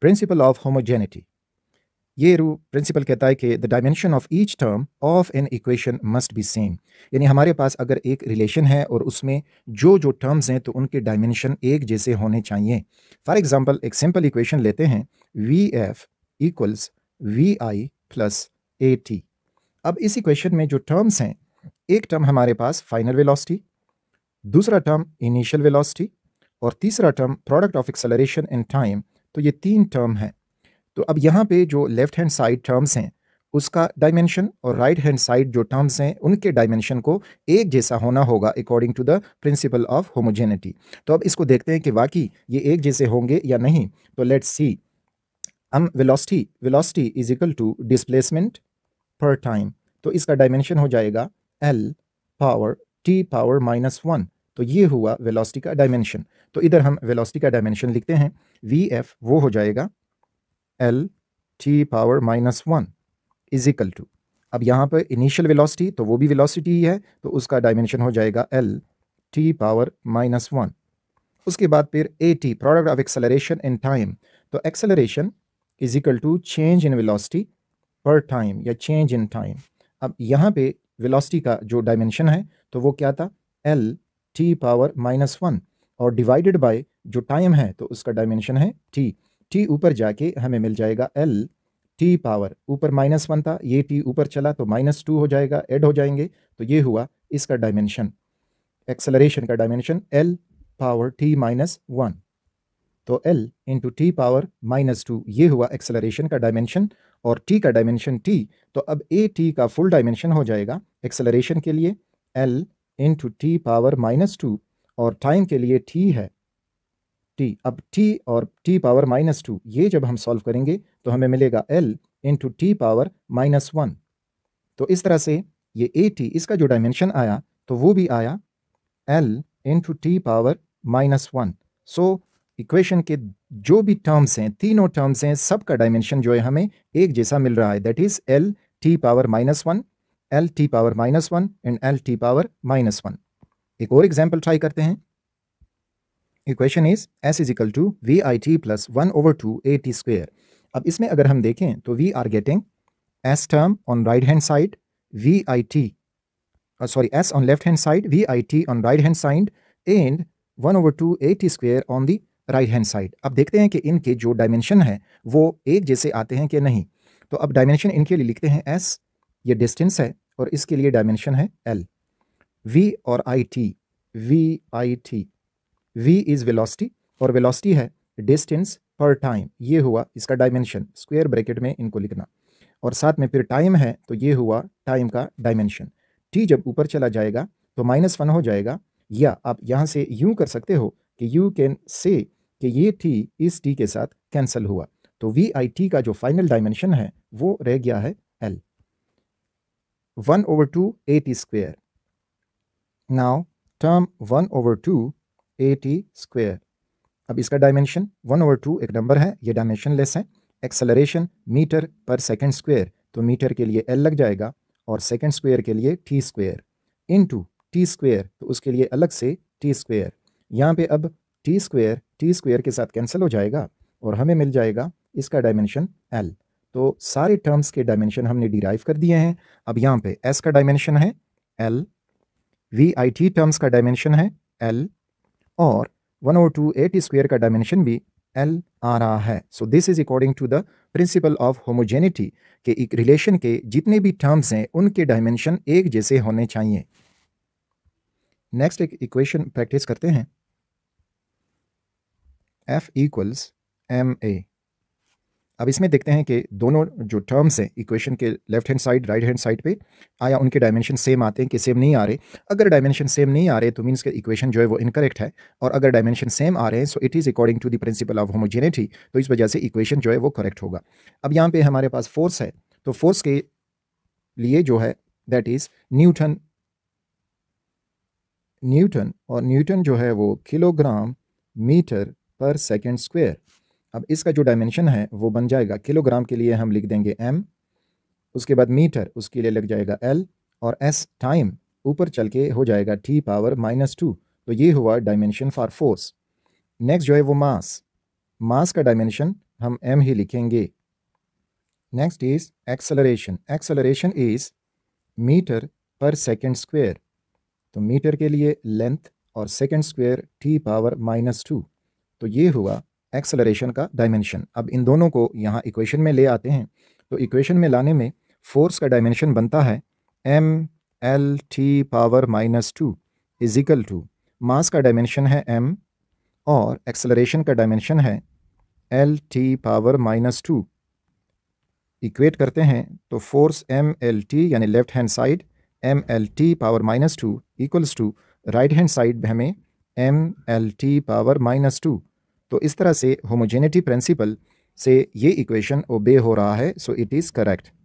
principle of homogeneity. ये रू principal कहता है कि the dimension of each term of an equation must be same यानी हमारे पास अगर एक रिलेशन है और उसमें जो जो टर्म्स हैं तो उनके डायमेंशन एक जैसे होने चाहिए फॉर एग्जांपल एक सिंपल इक्वेशन लेते हैं V F equals V I plus A T अब इस इक्वेशन में जो टर्म्स हैं एक टर्म हमारे पास फाइनल वेलोसिटी दूसरा टर्म इनिशियल वेलोसिटी और तीसरा term product of acceleration and time तो ये तीन टर्म हैं तो अब यहाँ पे जो लेफ़्ट हैंड साइड टर्म्स हैं उसका डायमेंशन और राइट हैंड साइड जो टर्म्स हैं उनके डायमेंशन को एक जैसा होना होगा according to the principle of homogeneity तो अब इसको देखते हैं कि वाकई ये एक जैसे होंगे या नहीं तो लेट्स सी हम velocity velocity is equal to displacement per time तो इसका डायमेंशन हो जाएगा L power T power minus one तो ये हुआ वेलोसिटी का डायमेंशन तो इधर हम वेलोसिटी का डायमेंशन लिखते हैं वी एफ वो हो जाएगा L T power minus one is equal to अब यहाँ पर इनिशियल वेलोसिटी तो वो भी वेलोसिटी ही है तो उसका डायमेंशन हो जाएगा L T power minus one उसके बाद फिर A T product of acceleration in time तो acceleration is equal to change in velocity per time या चेंज इन टाइम अब यहाँ पे वेलोसिटी का जो डायमेंशन है तो वो क्या था L T power minus one और डिवाइडेड बाय जो टाइम है तो उसका डायमेंशन है टी टी ऊपर जाके हमें मिल जाएगा एल टी पावर ऊपर माइनस वन था ये टी ऊपर चला तो माइनस टू हो जाएगा एड हो जाएंगे तो ये हुआ इसका डायमेंशन एक्सेलरेशन का dimension L power T minus one तो L into T power minus two ये हुआ एक्सेलरेशन का डायमेंशन और टी का डायमेंशन टी तो अब ए टी का फुल डायमेंशन हो जाएगा एक्सेलरेशन के लिए L into T power minus two और टाइम के लिए टी है टी अब टी और टी पावर माइनस टू ये जब हम सॉल्व करेंगे तो हमें मिलेगा L into T power minus one तो इस तरह से ये ए टी इसका जो डायमेंशन आया तो वो भी आया L into T power minus one so equation के जो भी टर्म्स हैं तीनों टर्म्स हैं सबका डायमेंशन जो है हमें एक जैसा मिल रहा है that is L T power minus one L T power minus one and L T power minus one एक और एग्जाम्पल ट्राई करते हैं equation is S is equal to V I T plus one over two A T square अब इसमें अगर हम देखें तो we are getting S term on right hand side V I T sorry S on left hand side V I T on right hand side and one over two A T square on the right hand side अब देखते हैं कि इनके जो dimension है वो एक जैसे आते हैं कि नहीं तो अब डायमेंशन इनके लिए लिखते हैं एस ये डिस्टेंस है और इसके लिए डायमेंशन है एल वी और I T V I T V is velocity और वेलोसिटी है डिस्टेंस पर टाइम ये हुआ इसका डायमेंशन स्क्वेयर ब्रैकेट में इनको लिखना और साथ में फिर टाइम है तो ये हुआ टाइम का डायमेंशन टी जब ऊपर चला जाएगा तो माइनस वन हो जाएगा या आप यहाँ से यू कर सकते हो कि यू कैन से कि ये टी इस टी के साथ कैंसिल हुआ तो वी आई टी का जो फाइनल डायमेंशन है वो रह गया है L 1 over 2 80 square. Now term 1 over 2 80 square. अब इसका डायमेंशन वन ओवर टू एक नंबर है ये डायमेंशन लेस है acceleration metre per second square तो मीटर के लिए एल लग जाएगा और सेकेंड स्क्वेयर के लिए T square into T square तो उसके लिए अलग से टी स्क्वेयर यहाँ पे अब टी स्क्वेयर टी स्क्वेयर के साथ कैंसिल हो जाएगा और हमें मिल जाएगा इसका डायमेंशन एल तो सारे टर्म्स के डायमेंशन हमने डिराइव कर दिए हैं अब यहाँ पे एस का डायमेंशन है L V I T terms का डायमेंशन है एल और one o two at square का डायमेंशन भी एल आ रहा है so this is according to the principle of homogeneity के एक रिलेशन के जितने भी टर्म्स हैं उनके डायमेंशन एक जैसे होने चाहिए नेक्स्ट एक इक्वेशन प्रैक्टिस करते हैं एफ इक्वल्स एम ए अब इसमें देखते हैं कि दोनों जो टर्म्स हैं इक्वेशन के left hand side right hand side पे आया उनके डायमेंशन सेम आते हैं कि सेम नहीं आ रहे अगर डायमेंशन सेम नहीं आ रहे तो मीन्स के इक्वेशन जो है वो इनकरेक्ट है और अगर डायमेंशन सेम आ रहे हैं so it is according to the principle of homogeneity तो इस वजह से इक्वेशन जो है वो करेक्ट होगा अब यहाँ पर हमारे पास फोर्स है तो फोर्स के लिए जो है दैट इज़ न्यूटन न्यूटन और न्यूटन जो है वो kilogram metre per second square अब इसका जो डायमेंशन है वो बन जाएगा किलोग्राम के लिए हम लिख देंगे एम उसके बाद मीटर उसके लिए लग जाएगा एल और एस टाइम ऊपर चल के हो जाएगा टी पावर माइनस टू तो ये हुआ डायमेंशन फॉर फोर्स नेक्स्ट जो है वो मास मास का डायमेंशन हम एम ही लिखेंगे next is acceleration acceleration is metre per second square तो मीटर के लिए लेंथ और second square T power minus two तो ये हुआ एक्सलरेशन का डायमेंशन अब इन दोनों को यहाँ इक्वेशन में ले आते हैं तो इक्वेशन में लाने में फोर्स का डायमेंशन बनता है M L T power minus two equal to mass का डायमेंशन है एम और एक्सेलरेशन का डायमेंशन है L T power minus two equate करते हैं तो फोर्स एम एल टी यानी left hand side M L T power minus two equals to right hand side हमें M L T power minus two तो इस तरह से होमोजेनिटी प्रिंसिपल से ये इक्वेशन ओबे हो रहा है सो इट इज़ करेक्ट